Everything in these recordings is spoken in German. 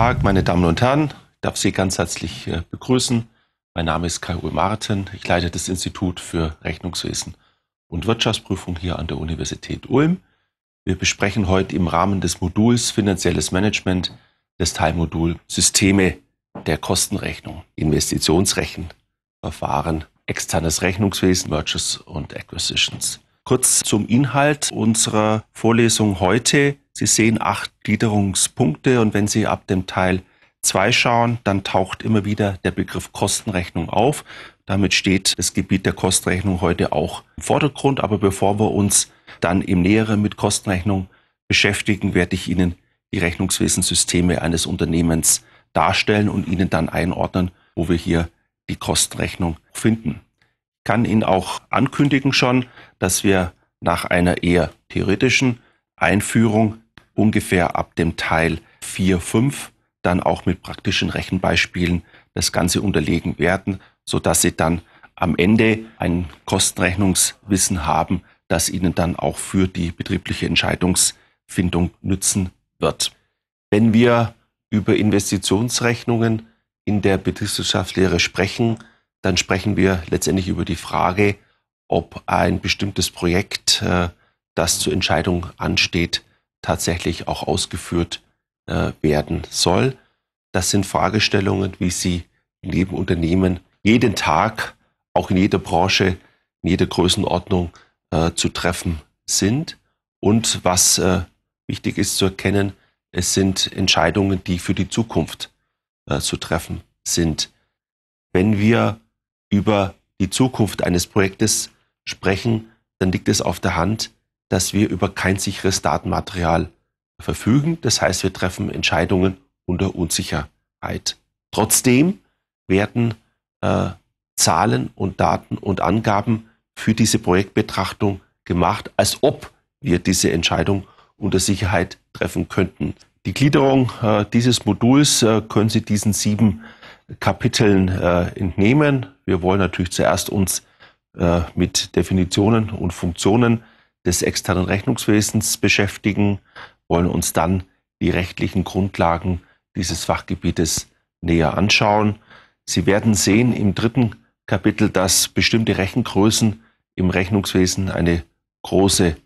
Tag, meine Damen und Herren. Ich darf Sie ganz herzlich äh, begrüßen. Mein Name ist Kai-Uwe Martin. Ich leite das Institut für Rechnungswesen und Wirtschaftsprüfung hier an der Universität Ulm. Wir besprechen heute im Rahmen des Moduls Finanzielles Management das Teilmodul Systeme der Kostenrechnung, Investitionsrechenverfahren, externes Rechnungswesen, Mergers und Acquisitions. Kurz zum Inhalt unserer Vorlesung heute. Sie sehen acht Gliederungspunkte und wenn Sie ab dem Teil 2 schauen, dann taucht immer wieder der Begriff Kostenrechnung auf. Damit steht das Gebiet der Kostenrechnung heute auch im Vordergrund. Aber bevor wir uns dann im Näheren mit Kostenrechnung beschäftigen, werde ich Ihnen die Rechnungswesenssysteme eines Unternehmens darstellen und Ihnen dann einordnen, wo wir hier die Kostenrechnung finden kann Ihnen auch ankündigen schon, dass wir nach einer eher theoretischen Einführung ungefähr ab dem Teil 4, 5 dann auch mit praktischen Rechenbeispielen das Ganze unterlegen werden, sodass Sie dann am Ende ein Kostenrechnungswissen haben, das Ihnen dann auch für die betriebliche Entscheidungsfindung nützen wird. Wenn wir über Investitionsrechnungen in der Betriebswirtschaftslehre sprechen, dann sprechen wir letztendlich über die Frage, ob ein bestimmtes Projekt, äh, das zur Entscheidung ansteht, tatsächlich auch ausgeführt äh, werden soll. Das sind Fragestellungen, wie sie in jedem Unternehmen jeden Tag, auch in jeder Branche, in jeder Größenordnung äh, zu treffen sind. Und was wichtig ist zu erkennen, es sind Entscheidungen, die für die Zukunft zu treffen sind. Wenn wir über die Zukunft eines Projektes sprechen, dann liegt es auf der Hand, dass wir über kein sicheres Datenmaterial verfügen. Das heißt, wir treffen Entscheidungen unter Unsicherheit. Trotzdem werden äh, Zahlen und Daten und Angaben für diese Projektbetrachtung gemacht, als ob wir diese Entscheidung unter Sicherheit treffen könnten. Die Gliederung äh, dieses Moduls äh, können Sie diesen sieben Kapiteln äh, entnehmen. Wir wollen natürlich zuerst uns äh, mit Definitionen und Funktionen des externen Rechnungswesens beschäftigen, wollen uns dann die rechtlichen Grundlagen dieses Fachgebietes näher anschauen. Sie werden sehen im dritten Kapitel, dass bestimmte Rechengrößen im Rechnungswesen eine große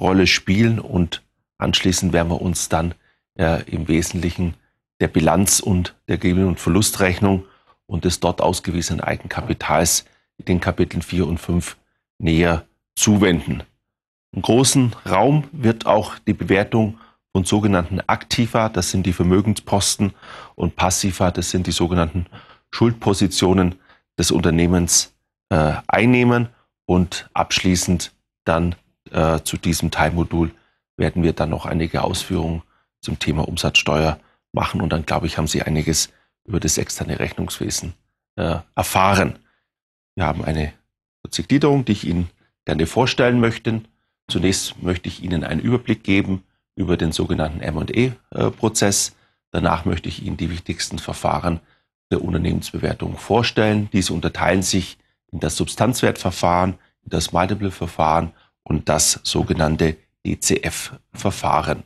Rolle spielen und anschließend werden wir uns dann äh, im Wesentlichen der Bilanz und der Gewinn- und Verlustrechnung und des dort ausgewiesenen Eigenkapitals in den Kapiteln 4 und 5 näher zuwenden. Im großen Raum wird auch die Bewertung von sogenannten Aktiva, das sind die Vermögensposten, und Passiva, das sind die sogenannten Schuldpositionen des Unternehmens äh, einnehmen. Und abschließend dann äh, zu diesem Teilmodul werden wir dann noch einige Ausführungen zum Thema Umsatzsteuer machen. Und dann, glaube ich, haben sie einiges über das externe Rechnungswesen äh, erfahren. Wir haben eine kurze Gliederung, die ich Ihnen gerne vorstellen möchte. Zunächst möchte ich Ihnen einen Überblick geben über den sogenannten M&E-Prozess. Äh, Danach möchte ich Ihnen die wichtigsten Verfahren der Unternehmensbewertung vorstellen. Diese unterteilen sich in das Substanzwertverfahren, in das Multiple-Verfahren und das sogenannte DCF-Verfahren.